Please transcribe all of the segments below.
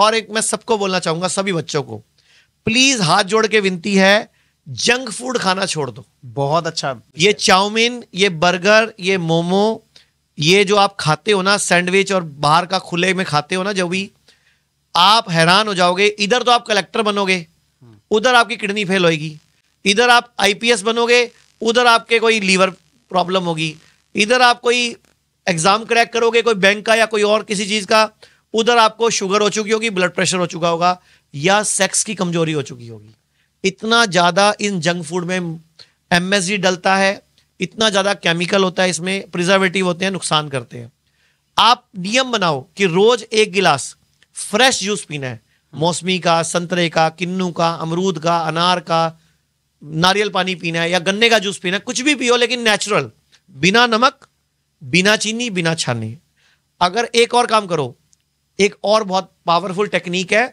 और एक मैं सबको बोलना चाहूंगा सभी बच्चों को प्लीज हाथ जोड़ के विनती है जंक फूड खाना छोड़ दो बहुत अच्छा ये चाउमीन ये बर्गर ये मोमो ये जो आप खाते हो ना सैंडविच और बाहर का खुले में खाते हो ना जो भी आप हैरान हो जाओगे इधर तो आप कलेक्टर बनोगे उधर आपकी किडनी फेल होगी इधर आप आईपीएस बनोगे उधर आपके कोई लीवर प्रॉब्लम होगी इधर आप कोई एग्जाम क्रैक करोगे कोई बैंक का या कोई और किसी चीज का उधर आपको शुगर हो चुकी होगी ब्लड प्रेशर हो चुका होगा या सेक्स की कमजोरी हो चुकी होगी इतना ज़्यादा इन जंक फूड में एम डलता है इतना ज़्यादा केमिकल होता है इसमें प्रिजर्वेटिव होते हैं नुकसान करते हैं आप नियम बनाओ कि रोज एक गिलास फ्रेश जूस पीना है मौसमी का संतरे का किन्नू का अमरूद का अनार का नारियल पानी पीना है या गन्ने का जूस पीना है कुछ भी पियो लेकिन नेचुरल बिना नमक बिना चीनी बिना छानी अगर एक और काम करो एक और बहुत पावरफुल टेक्निक है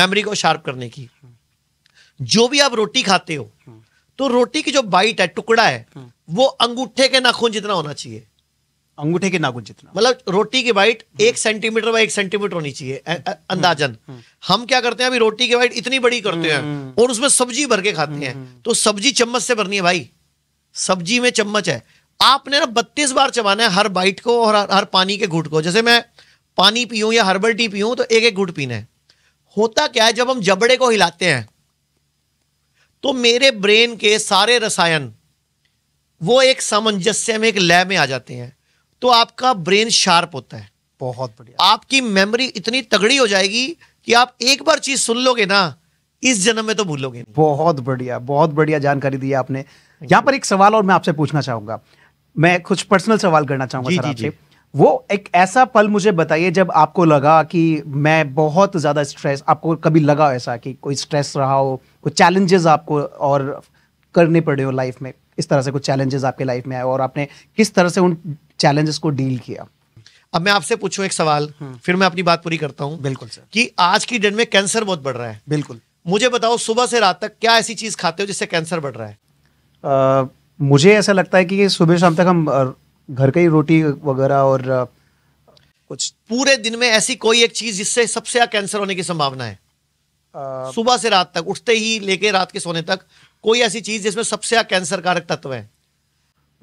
मेमोरी को शार्प करने की जो भी आप रोटी खाते हो तो रोटी की जो बाइट है टुकड़ा है वो अंगूठे के नाखून जितना होना चाहिए अंगूठे के नाखून जितना मतलब रोटी की बाइट एक सेंटीमीटर बाई एक सेंटीमीटर होनी चाहिए अंदाजन हम क्या करते हैं अभी रोटी की बाइट इतनी बड़ी करते हैं और उसमें सब्जी भर के खाते हैं तो सब्जी चम्मच से भरनी है भाई सब्जी में चम्मच है आपने ना बत्तीस बार चबाना है हर बाइट को और हर पानी के घूट को जैसे मैं पानी पीऊँ या हर्बल टी पीऊँ तो एक एक घुट पीना है होता क्या है जब हम जबड़े को हिलाते हैं तो मेरे ब्रेन के सारे रसायन वो एक सामंजस्य में एक लय में आ जाते हैं तो आपका ब्रेन शार्प होता है बहुत बढ़िया आपकी मेमोरी इतनी तगड़ी हो जाएगी कि आप एक बार चीज सुन लोगे ना इस जन्म में तो भूलोगे बहुत बढ़िया बहुत बढ़िया जानकारी दी आपने यहां पर एक सवाल और मैं आपसे पूछना चाहूंगा मैं कुछ पर्सनल सवाल करना चाहूंगा जी, सर जी, जी. वो एक ऐसा पल मुझे बताइए जब आपको लगा कि मैं बहुत ज़्यादा स्ट्रेस आपको कभी लगा ऐसा कि कोई स्ट्रेस रहा हो कोई चैलेंजेस आपको और करने पड़े हो लाइफ में इस तरह से कुछ चैलेंजेस आपके लाइफ में आए और आपने किस तरह से उन चैलेंजेस को डील किया अब मैं आपसे पूछूं एक सवाल हम्म। फिर मैं अपनी बात पूरी करता हूँ बिल्कुल सर कि आज की डेट में कैंसर बहुत बढ़ रहा है बिल्कुल मुझे बताओ सुबह से रात तक क्या ऐसी चीज़ खाते हो जिससे कैंसर बढ़ रहा है मुझे ऐसा लगता है कि सुबह शाम तक हम घर का ही रोटी वगैरह और कुछ पूरे दिन में ऐसी कोई एक चीज जिससे सबसे ज्यादा कैंसर होने की संभावना है आ... सुबह से रात तक उठते ही लेके रात के सोने तक कोई ऐसी चीज जिसमें सबसे ज्यादा कैंसर कारक तत्व है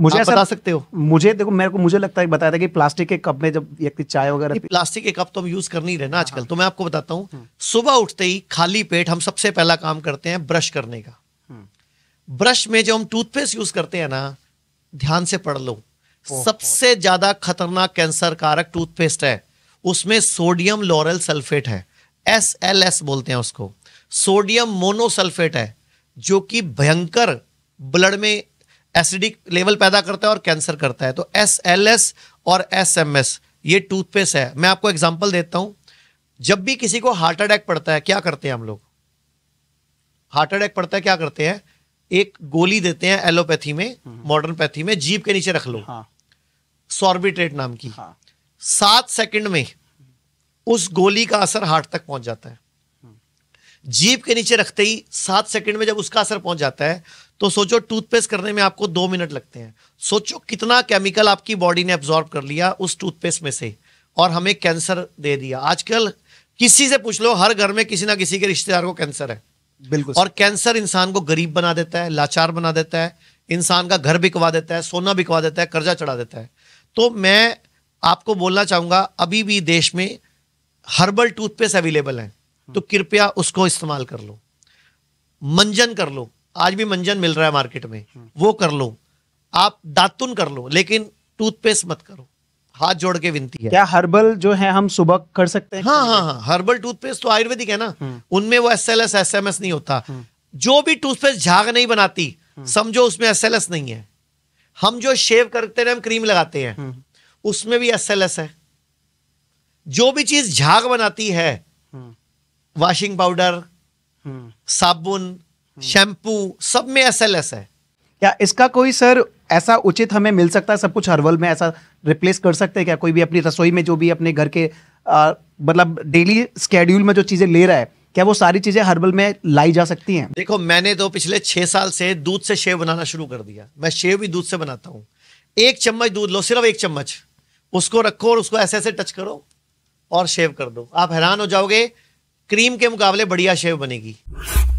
मुझे बता सकते हो मुझे देखो मेरे को मुझे लगता है बताया था कि प्लास्टिक के कप में जब व्यक्ति चाय वगैरह प्लास्टिक के कप तो हम यूज कर नहीं रहे ना आजकल हाँ। तो मैं आपको बताता हूँ हम्म। सुबह उठते ही खाली पेट हम सबसे पहला काम करते हैं ब्रश करने का हम्म। ब्रश में जो हम टूथपेस्ट यूज करते हैं ना ध्यान से पढ़ लो सबसे ज्यादा खतरनाक कैंसर कारक टूथपेस्ट है उसमें सोडियम लॉरल सल्फेट है एस एल एस बोलते हैं उसको सोडियम मोनोसल्फेट है जो कि भयंकर ब्लड में एसिडिक लेवल पैदा करता है और कैंसर करता है तो एस एल एस और एस एम एस ये टूथपेस्ट है मैं आपको एग्जाम्पल देता हूं जब भी किसी को हार्ट अटैक पड़ता है क्या करते हैं हम लोग हार्ट अटैक पड़ता है क्या करते हैं एक गोली देते हैं एलोपैथी में हम्म। मॉडर्न पैथी में जीप के नीचे रख लो हाँ। सॉर्बिट्रेट नाम की हाँ। सात सेकंड में उस गोली का असर हार्ट तक पहुंच जाता है जीप के नीचे रखते ही सात सेकंड में जब उसका असर पहुंच जाता है तो सोचो टूथपेस्ट करने में आपको दो मिनट लगते हैं सोचो कितना केमिकल आपकी बॉडी ने एब्जॉर्ब कर लिया उस टूथपेस्ट में से और हमें कैंसर दे दिया आजकल किसी से पूछ लो हर घर में किसी ना किसी के रिश्तेदार को कैंसर है बिल्कुल और कैंसर इंसान को गरीब बना देता है लाचार बना देता है इंसान का घर बिकवा देता है सोना बिकवा देता है कर्जा चढ़ा देता है तो मैं आपको बोलना चाहूंगा अभी भी देश में हर्बल टूथपेस्ट अवेलेबल है तो कृपया उसको इस्तेमाल कर लो मंजन कर लो आज भी मंजन मिल रहा है मार्केट में वो कर लो आप दातुन कर लो लेकिन टूथपेस्ट मत करो हाथ जोड़ के विनती है क्या हर्बल जो है हम सुबह कर सकते हैं हाँ हाँ हाँ हर्बल टूथपेस्ट तो आयुर्वेदिक है ना हम्म। उनमें वो S L S S M S नहीं होता हम्म। जो भी टूथपेस्ट झाग नहीं बनाती हम्म। समझो उसमें एस एल एस नहीं है हम जो शेव करते हैं हम क्रीम लगाते हैं हम्म। उसमें भी एस एल एस है जो भी चीज झाग बनाती है वॉशिंग हम्म। पाउडर हम्म। साबुन शैम्पू सब में एस एल एस है क्या इसका कोई सर ऐसा उचित हमें मिल सकता है सब कुछ हर्बल में ऐसा रिप्लेस कर सकते हैं क्या कोई भी अपनी रसोई में जो भी अपने घर के मतलब डेली स्केड्यूल में जो चीज़ें ले रहा है क्या वो सारी चीजें हर्बल में लाई जा सकती हैं देखो मैंने तो पिछले छह साल से दूध से शेव बनाना शुरू कर दिया मैं शेव भी दूध से बनाता हूँ एक चम्मच दूध लो सिर्फ एक चम्मच उसको रखो और उसको ऐसे ऐसे टच करो और शेव कर दो आप हैरान हो जाओगे क्रीम के मुकाबले बढ़िया शेव बनेगी